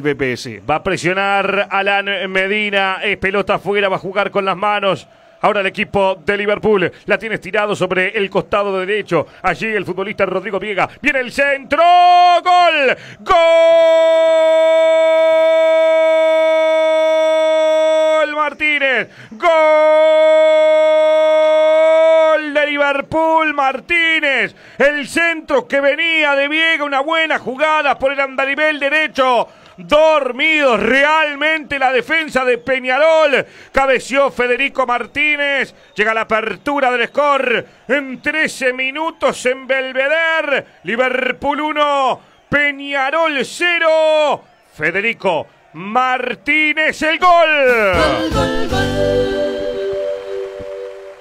BPS. Va a presionar Alan Medina. Es pelota afuera, va a jugar con las manos. Ahora el equipo de Liverpool la tiene estirado sobre el costado derecho. Allí el futbolista Rodrigo Viega. Viene el centro. ¡Gol! ¡Gol! Martínez. ¡Gol! De Liverpool Martínez. El centro que venía de Viega. Una buena jugada por el andarivel derecho. Dormido Realmente la defensa de Peñarol. Cabeció Federico Martínez. Llega la apertura del score en 13 minutos en Belvedere. Liverpool 1, Peñarol 0. Federico Martínez el gol. gol.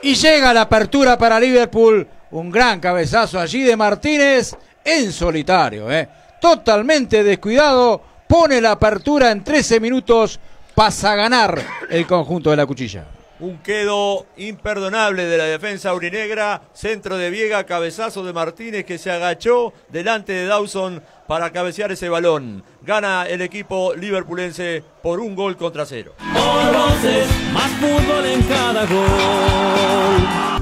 Y llega la apertura para Liverpool. Un gran cabezazo allí de Martínez en solitario, ¿eh? totalmente descuidado pone la apertura en 13 minutos, pasa a ganar el conjunto de la cuchilla. Un quedo imperdonable de la defensa urinegra, centro de Viega, cabezazo de Martínez que se agachó delante de Dawson para cabecear ese balón. Gana el equipo liverpulense por un gol contra cero. más fútbol en cada gol.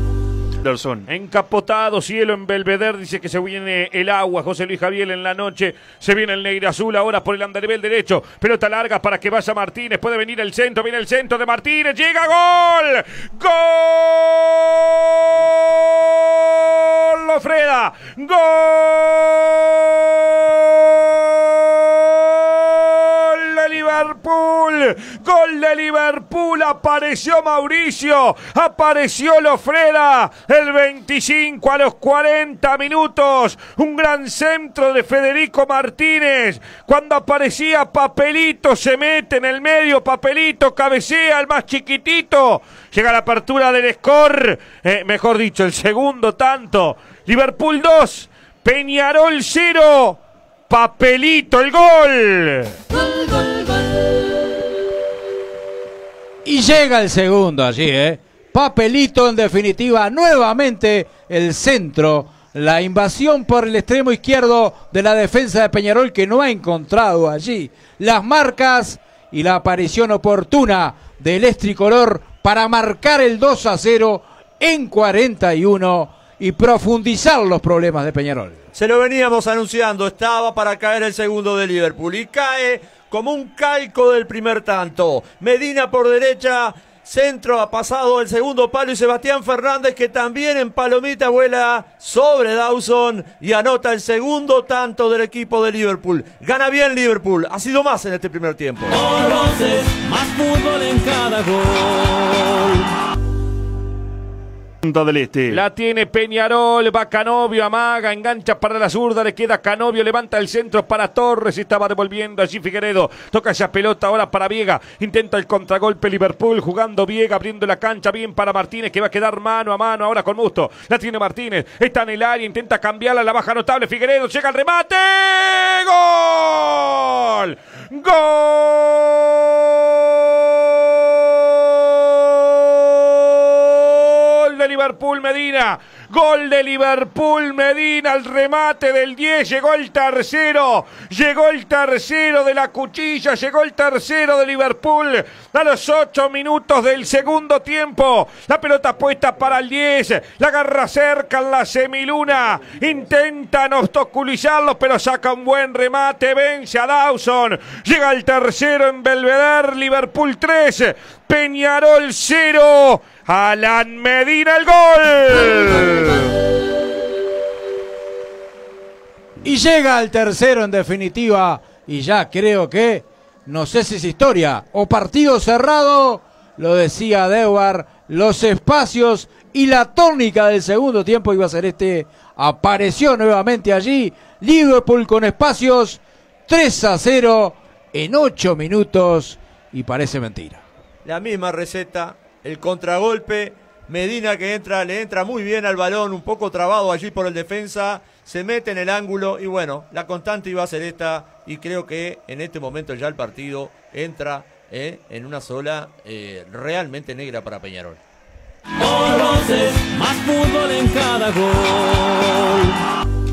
Encapotado, cielo en Belvedere, dice que se viene el agua. José Luis Javier en la noche, se viene el Negra Azul, ahora por el andarivel derecho. Pelota larga para que vaya Martínez, puede venir el centro, viene el centro de Martínez, llega gol. ¡Gol! Lofreda, ¡Gol! Gol de Liverpool. Apareció Mauricio. Apareció Lofreda. El 25 a los 40 minutos. Un gran centro de Federico Martínez. Cuando aparecía Papelito se mete en el medio. Papelito cabecea el más chiquitito. Llega la apertura del score. Eh, mejor dicho, el segundo tanto. Liverpool 2. Peñarol 0. Papelito el gol. Y llega el segundo allí, ¿eh? Papelito en definitiva, nuevamente el centro. La invasión por el extremo izquierdo de la defensa de Peñarol que no ha encontrado allí las marcas y la aparición oportuna del estricolor para marcar el 2 a 0 en 41 y profundizar los problemas de Peñarol. Se lo veníamos anunciando, estaba para caer el segundo de Liverpool y cae como un caico del primer tanto. Medina por derecha, centro ha pasado el segundo palo y Sebastián Fernández que también en palomita vuela sobre Dawson y anota el segundo tanto del equipo de Liverpool. Gana bien Liverpool, ha sido más en este primer tiempo. más fútbol en cada gol del Este. La tiene Peñarol, va Canovio, amaga, engancha para la zurda, le queda Canovio, levanta el centro para Torres, estaba devolviendo allí Figueredo, toca esa pelota ahora para Viega, intenta el contragolpe Liverpool, jugando Viega, abriendo la cancha bien para Martínez, que va a quedar mano a mano ahora con Musto, la tiene Martínez, está en el área, intenta cambiarla, la baja notable, Figueredo, llega el remate, gol, gol. Liverpool Medina. Gol de Liverpool Medina. El remate del 10. Llegó el tercero. Llegó el tercero de la cuchilla. Llegó el tercero de Liverpool. A los 8 minutos del segundo tiempo. La pelota puesta para el 10. La agarra cerca en la semiluna. Intentan obstaculizarlo, pero saca un buen remate. Vence a Dawson. Llega el tercero en Belvedere. Liverpool 3. Peñarol 0. Alan Medina el gol. Y llega al tercero en definitiva. Y ya creo que, no sé si es historia o partido cerrado, lo decía Dewar, los espacios y la tónica del segundo tiempo iba a ser este. Apareció nuevamente allí Liverpool con espacios 3 a 0 en 8 minutos y parece mentira. La misma receta, el contragolpe. Medina que entra, le entra muy bien al balón, un poco trabado allí por el defensa, se mete en el ángulo y bueno, la constante iba a ser esta y creo que en este momento ya el partido entra eh, en una sola eh, realmente negra para Peñarol. más en cada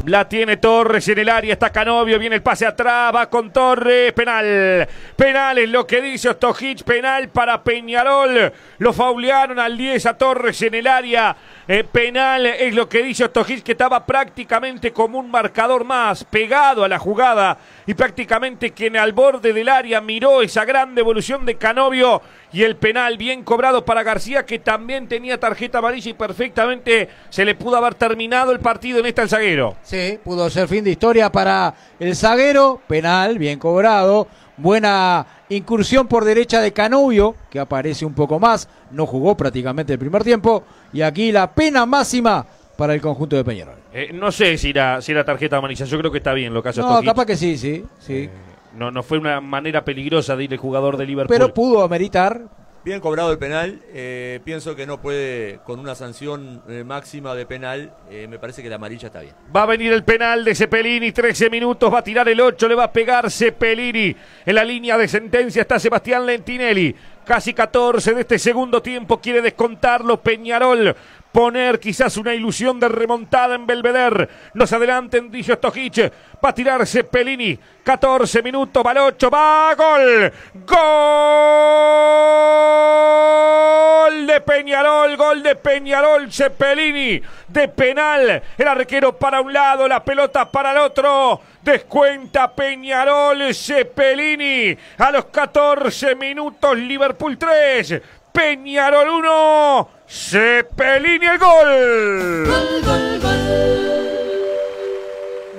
la tiene Torres en el área, está Canovio, viene el pase atrás, va con Torres, penal. Penal es lo que dice Ostojic, penal para Peñarol. Lo faulearon al 10 a Torres en el área. El eh, penal es lo que dice Ostojic, que estaba prácticamente como un marcador más, pegado a la jugada y prácticamente quien al borde del área miró esa gran devolución de Canovio y el penal bien cobrado para García, que también tenía tarjeta amarilla y perfectamente se le pudo haber terminado el partido en esta el zaguero. Sí, pudo ser fin de historia para el zaguero, penal bien cobrado Buena incursión por derecha de Canovio, que aparece un poco más, no jugó prácticamente el primer tiempo. Y aquí la pena máxima para el conjunto de Peñarol. Eh, no sé si era, si la tarjeta amarilla, yo creo que está bien lo que hace No, capaz que sí, sí, sí. Eh, no, no fue una manera peligrosa de ir el jugador de Liverpool. Pero pudo ameritar, Bien cobrado el penal, eh, pienso que no puede con una sanción eh, máxima de penal, eh, me parece que la amarilla está bien. Va a venir el penal de Cepelini, 13 minutos, va a tirar el 8, le va a pegar Cepelini. En la línea de sentencia está Sebastián Lentinelli casi 14 de este segundo tiempo, quiere descontarlo Peñarol. Poner quizás una ilusión de remontada en Belvedere. Nos adelanten, dice Stojic. Va a tirarse Pelini. 14 minutos, balocho, va gol. ¡Gol! Gol de Peñarol, gol de Peñarol, Cepelini de penal. El arquero para un lado, la pelota para el otro. Descuenta Peñarol, Cepelini. A los 14 minutos, Liverpool 3. Peñarol 1. Cepelini el gol.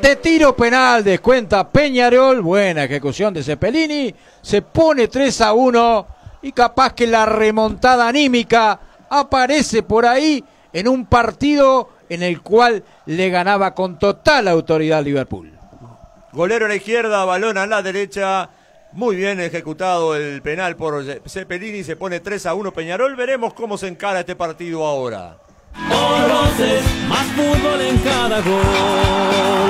de tiro penal descuenta Peñarol, buena ejecución de Cepelini, se pone 3 a 1 y capaz que la remontada anímica aparece por ahí en un partido en el cual le ganaba con total autoridad Liverpool. Golero a la izquierda, balón a la derecha. Muy bien ejecutado el penal por Cepelini. Se pone 3 a 1 Peñarol. Veremos cómo se encara este partido ahora. más fútbol en cada gol.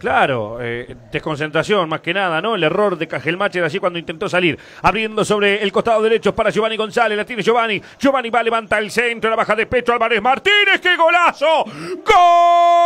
Claro, eh, desconcentración más que nada, ¿no? El error de Cajelmacher así cuando intentó salir, abriendo sobre el costado derecho para Giovanni González, la tiene Giovanni, Giovanni va, levanta el centro, la baja de pecho Álvarez Martínez, ¡qué golazo! ¡Gol!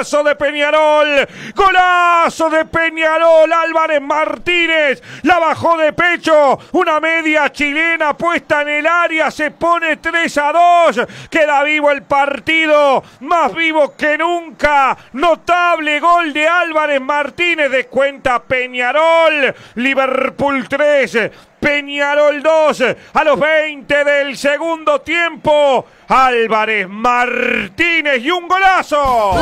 golazo de Peñarol, golazo de Peñarol, Álvarez Martínez, la bajó de pecho, una media chilena puesta en el área, se pone 3 a 2, queda vivo el partido, más vivo que nunca, notable gol de Álvarez Martínez, de cuenta Peñarol, Liverpool 3, Peñarol 2 a los 20 del segundo tiempo. Álvarez Martínez y un golazo.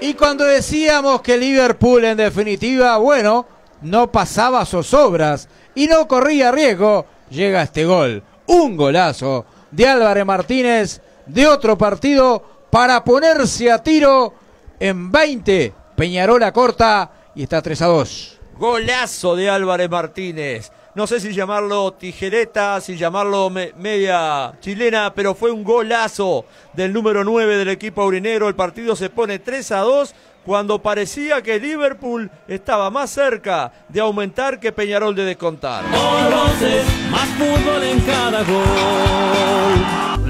Y cuando decíamos que Liverpool en definitiva, bueno, no pasaba obras y no corría riesgo, llega este gol. Un golazo de Álvarez Martínez de otro partido para ponerse a tiro en 20. Peñarola corta y está 3 a 2. Golazo de Álvarez Martínez. No sé si llamarlo tijereta, si llamarlo media chilena, pero fue un golazo del número 9 del equipo aurinero. El partido se pone 3 a 2 cuando parecía que Liverpool estaba más cerca de aumentar que Peñarol de descontar. más fútbol en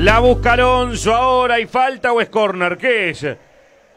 La busca Alonso ahora y falta o es corner, ¿qué es?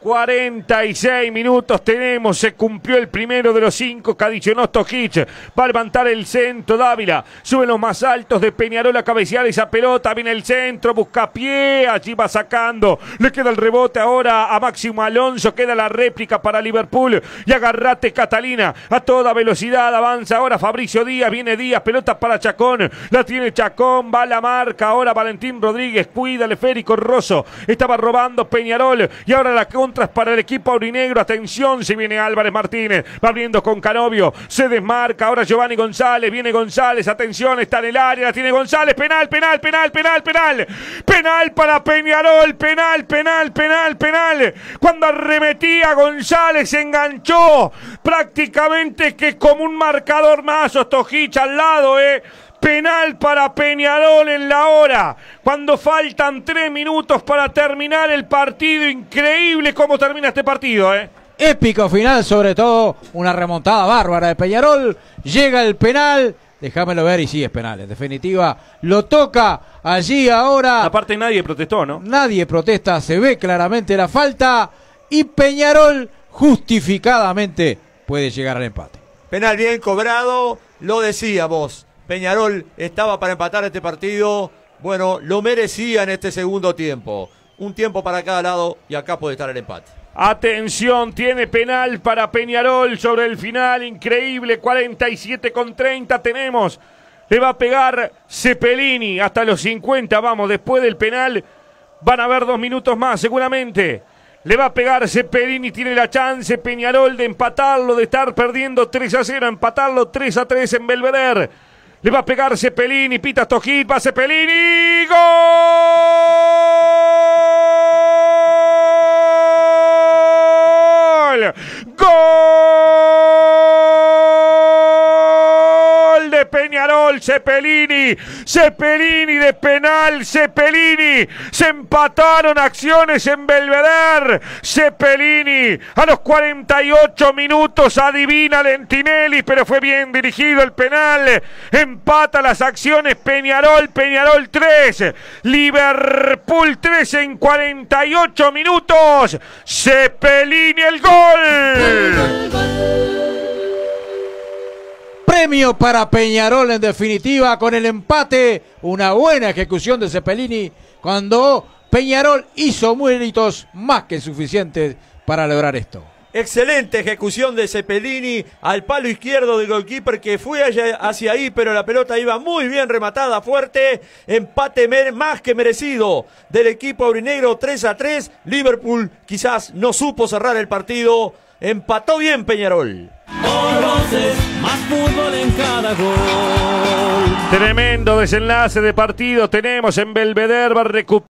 46 minutos tenemos, se cumplió el primero de los cinco, que estos va a levantar el centro, Dávila, suben los más altos de Peñarol a cabecear esa pelota, viene el centro, busca pie, allí va sacando, le queda el rebote ahora a Máximo Alonso, queda la réplica para Liverpool y agarrate Catalina, a toda velocidad avanza ahora Fabricio Díaz, viene Díaz, pelota para Chacón, la tiene Chacón, va la marca ahora Valentín Rodríguez, cuida el Rosso, estaba robando Peñarol y ahora la con contras para el equipo aurinegro. Atención, se viene Álvarez Martínez. Va abriendo con Canovio. Se desmarca. Ahora Giovanni González. Viene González. Atención, está en el área. La tiene González. Penal, penal, penal, penal, penal. Penal para Peñarol. Penal, penal, penal, penal. Cuando arremetía González, se enganchó. Prácticamente que como un marcador más. Ostojicha al lado, eh. Penal para Peñarol en la hora. Cuando faltan tres minutos para terminar el partido. Increíble cómo termina este partido, ¿eh? Épico final, sobre todo una remontada bárbara de Peñarol. Llega el penal. Déjamelo ver y sí es penal. En definitiva, lo toca allí ahora. Aparte nadie protestó, ¿no? Nadie protesta, se ve claramente la falta y Peñarol justificadamente puede llegar al empate. Penal bien cobrado, lo decía vos. Peñarol estaba para empatar este partido. Bueno, lo merecía en este segundo tiempo. Un tiempo para cada lado y acá puede estar el empate. Atención, tiene penal para Peñarol sobre el final, increíble, 47 con 30 tenemos. Le va a pegar Cepelini hasta los 50, vamos, después del penal van a haber dos minutos más seguramente. Le va a pegar Cepelini, tiene la chance Peñarol de empatarlo, de estar perdiendo 3 a 0, empatarlo 3 a 3 en Belvedere. Le va a pegar Cepelini, pita Tojit, va Cepelini. ¡Gol! Cepelini, Cepelini de penal, Cepelini, se empataron acciones en Belvedere, Cepelini a los 48 minutos adivina Lentinelli, pero fue bien dirigido el penal, empata las acciones Peñarol, Peñarol 3, Liverpool 3 en 48 minutos, Cepelini el gol. Premio para Peñarol en definitiva con el empate. Una buena ejecución de Cepelini cuando Peñarol hizo muertos más que suficientes para lograr esto. Excelente ejecución de Zeppelini al palo izquierdo del goalkeeper que fue hacia ahí, pero la pelota iba muy bien rematada, fuerte. Empate más que merecido del equipo abrinegro 3 a 3. Liverpool quizás no supo cerrar el partido. Empató bien Peñarol más fútbol en Tremendo desenlace de partido tenemos en Belvedere, va a recuperar.